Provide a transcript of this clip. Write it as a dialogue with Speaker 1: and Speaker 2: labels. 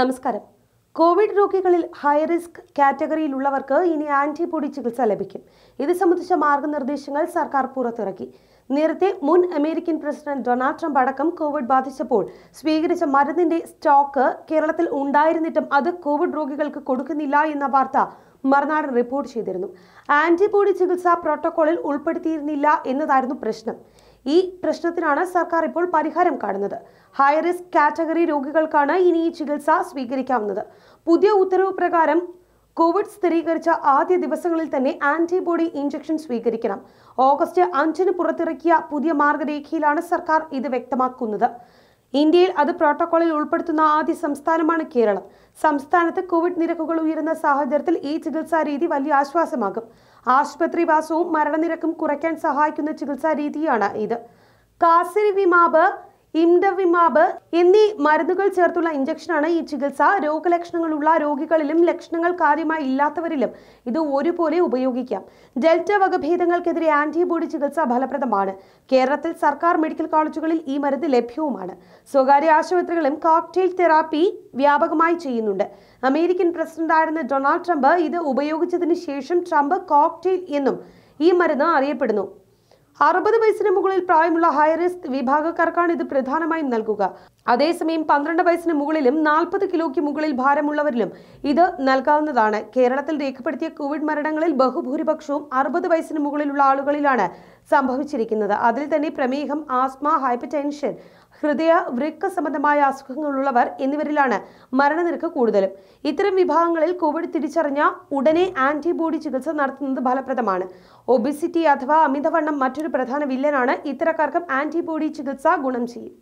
Speaker 1: നമസ്കാരം കോവിഡ് രോഗികളിൽ high risk കാറ്റഗറിയിലുള്ളവർക്ക് ഇനി ആന്റിബോഡി ചികിത്സ ലഭിക്കും ഇത് സംബന്ധിച്ച മാർഗനിർദ്ദേശങ്ങൾ സർക്കാർ പുറത്തിറക്കി നേരത്തെ മുൻ അമേരിക്കൻ പ്രസിഡന്റ് ഡൊണാൾഡ് ട്രംപ് അടക്കം കോവിഡ് ബാധിച്ചപ്പോൾ സ്വീകരിച്ച മരുന്നിന്റെ സ്റ്റോക്ക് കേരളത്തിൽ ഉണ്ടായിരുന്നിട്ടും അത് കോവിഡ് രോഗികൾക്ക് കൊടുക്കുന്നില്ല എന്ന വാർത്ത മറുനാടൻ റിപ്പോർട്ട് ചെയ്തിരുന്നു ആന്റിബോഡി ചികിത്സാ പ്രോട്ടോകോളിൽ ഉൾപ്പെടുത്തിയിരുന്നില്ല എന്നതായിരുന്നു പ്രശ്നം ഈ പ്രശ്നത്തിനാണ് സർക്കാർ ഇപ്പോൾ പരിഹാരം കാണുന്നത് ഹൈ റിസ്ക് കാറ്റഗറി രോഗികൾക്കാണ് ഇനി ഈ ചികിത്സ സ്വീകരിക്കാവുന്നത് പുതിയ ഉത്തരവ് പ്രകാരം കോവിഡ് സ്ഥിരീകരിച്ച ആദ്യ ദിവസങ്ങളിൽ തന്നെ ആന്റിബോഡി ഇഞ്ചക്ഷൻ സ്വീകരിക്കണം ഓഗസ്റ്റ് അഞ്ചിന് പുറത്തിറക്കിയ പുതിയ മാർഗരേഖയിലാണ് സർക്കാർ ഇത് വ്യക്തമാക്കുന്നത് ഇന്ത്യയിൽ അത് പ്രോട്ടോക്കോളിൽ ഉൾപ്പെടുത്തുന്ന ആദ്യ സംസ്ഥാനമാണ് കേരളം സംസ്ഥാനത്ത് കോവിഡ് നിരക്കുകൾ ഉയരുന്ന സാഹചര്യത്തിൽ ഈ ചികിത്സാ രീതി വലിയ ആശ്വാസമാകും ആശുപത്രിവാസവും മരണനിരക്കും കുറയ്ക്കാൻ സഹായിക്കുന്ന ചികിത്സാ രീതിയാണ് ഇത് കാസിരി വിമാബ് ഇംഡവിമാബ് എന്നീ മരുന്നുകൾ ചേർത്തുള്ള ഇഞ്ചക്ഷനാണ് ഈ ചികിത്സ രോഗലക്ഷണങ്ങളുള്ള രോഗികളിലും ലക്ഷണങ്ങൾ കാര്യമായി ഇല്ലാത്തവരിലും ഇത് ഒരുപോലെ ഉപയോഗിക്കാം ഡെൽറ്റ വകഭേദങ്ങൾക്കെതിരെ ആന്റിബോഡി ചികിത്സ ഫലപ്രദമാണ് കേരളത്തിൽ സർക്കാർ മെഡിക്കൽ കോളേജുകളിൽ ഈ മരുന്ന് ലഭ്യവുമാണ് സ്വകാര്യ ആശുപത്രികളും കോക്ടെയിൽ തെറാപ്പി വ്യാപകമായി ചെയ്യുന്നുണ്ട് അമേരിക്കൻ പ്രസിഡന്റായിരുന്ന ഡൊണാൾഡ് ട്രംപ് ഇത് ഉപയോഗിച്ചതിന് ശേഷം ട്രംപ് കോക്ടെയിൽ എന്നും ഈ മരുന്ന് അറിയപ്പെടുന്നു അറുപത് വയസ്സിന് മുകളിൽ പ്രായമുള്ള ഹൈറിസ്ക് വിഭാഗക്കാർക്കാണ് ഇത് പ്രധാനമായും നൽകുക അതേസമയം പന്ത്രണ്ട് വയസ്സിന് മുകളിലും നാൽപ്പത് കിലോയ്ക്ക് മുകളിൽ ഭാരമുള്ളവരിലും ഇത് നൽകാവുന്നതാണ് കേരളത്തിൽ രേഖപ്പെടുത്തിയ കോവിഡ് മരണങ്ങളിൽ ബഹുഭൂരിപക്ഷവും അറുപത് വയസ്സിന് മുകളിലുള്ള ആളുകളിലാണ് സംഭവിച്ചിരിക്കുന്നത് അതിൽ തന്നെ പ്രമേഹം ആസ്മ ഹൈപ്പർടെൻഷൻ ഹൃദയ വൃക്ക സംബന്ധമായ അസുഖങ്ങളുള്ളവർ എന്നിവരിലാണ് മരണനിരക്ക് കൂടുതലും ഇത്തരം വിഭാഗങ്ങളിൽ കോവിഡ് തിരിച്ചറിഞ്ഞ ഉടനെ ആന്റിബോഡി ചികിത്സ നടത്തുന്നത് ഫലപ്രദമാണ് ഒബിസിറ്റി അഥവാ അമിതവണ്ണം മറ്റൊരു പ്രധാന വില്ലനാണ് ഇത്തരക്കാർക്കും ആന്റിബോഡി ചികിത്സ ഗുണം ചെയ്യും